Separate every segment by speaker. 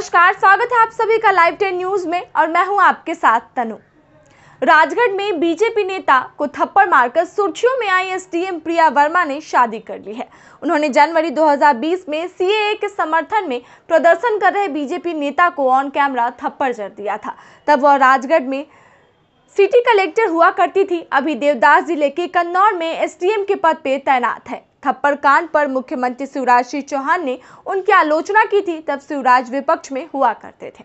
Speaker 1: नमस्कार स्वागत है आप सभी का लाइव टेन न्यूज में और मैं हूं आपके साथ
Speaker 2: तनु राजगढ़ में बीजेपी नेता को थप्पड़ मारकर सुर्खियों में आई एसडीएम प्रिया वर्मा ने शादी कर ली है उन्होंने जनवरी 2020 में सीएए के समर्थन में प्रदर्शन कर रहे बीजेपी नेता को ऑन कैमरा थप्पड़ जड़ दिया था तब वह राजगढ़ में सिटी कलेक्टर हुआ करती थी अभी देवदास जिले के कन्नौर में एस के पद पर तैनात है थप्पड़कांड पर मुख्यमंत्री शिवराज सिंह चौहान ने उनकी आलोचना की थी तब शिवराज विपक्ष में हुआ करते थे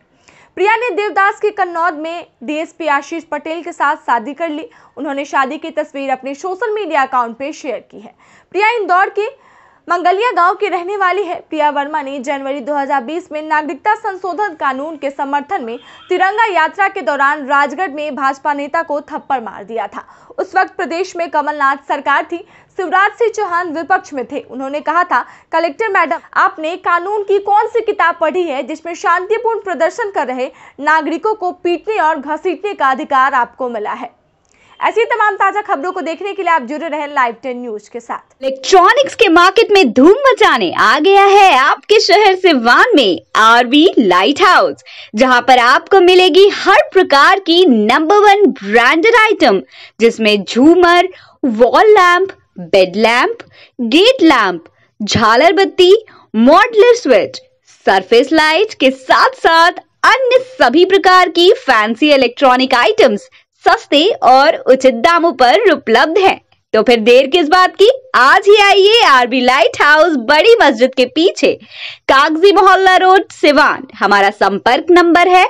Speaker 2: प्रिया ने देवदास के कन्नौद में डीएसपी आशीष पटेल के साथ शादी कर ली उन्होंने शादी की तस्वीर अपने सोशल मीडिया अकाउंट पर शेयर की है प्रिया इंदौर के मंगलिया गांव की रहने वाली है पिया वर्मा ने जनवरी 2020 में नागरिकता संशोधन कानून के समर्थन में तिरंगा यात्रा के दौरान राजगढ़ में भाजपा नेता को थप्पड़ मार दिया था उस वक्त प्रदेश में कमलनाथ सरकार थी शिवराज सिंह चौहान विपक्ष में थे उन्होंने कहा था कलेक्टर मैडम आपने कानून की कौन सी किताब पढ़ी है जिसमें शांतिपूर्ण प्रदर्शन कर रहे नागरिकों को पीटने और घसीटने का अधिकार आपको मिला है ऐसी तमाम ताजा खबरों को देखने के लिए आप जुड़े रहे लाइव टेन न्यूज के साथ
Speaker 1: इलेक्ट्रॉनिक्स के मार्केट में धूम मचाने आ गया है आपके शहर सिवान में आरबी लाइट हाउस जहाँ पर आपको मिलेगी हर प्रकार की नंबर वन ब्रांडेड आइटम जिसमें झूमर wall lamp bed lamp gate lamp झालर बत्ती मॉडलर स्विच सरफेस लाइट के साथ साथ अन्य सभी प्रकार की फैंसी इलेक्ट्रॉनिक आइटम्स सस्ते और उचित दामों पर उपलब्ध है तो फिर देर किस बात की आज ही आइए आरबी लाइट हाउस बड़ी मस्जिद के पीछे कागजी मोहल्ला रोड सिवान हमारा संपर्क नंबर है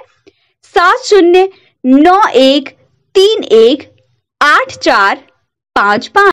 Speaker 1: सात शून्य नौ एक तीन एक आठ चार पाँच पाँच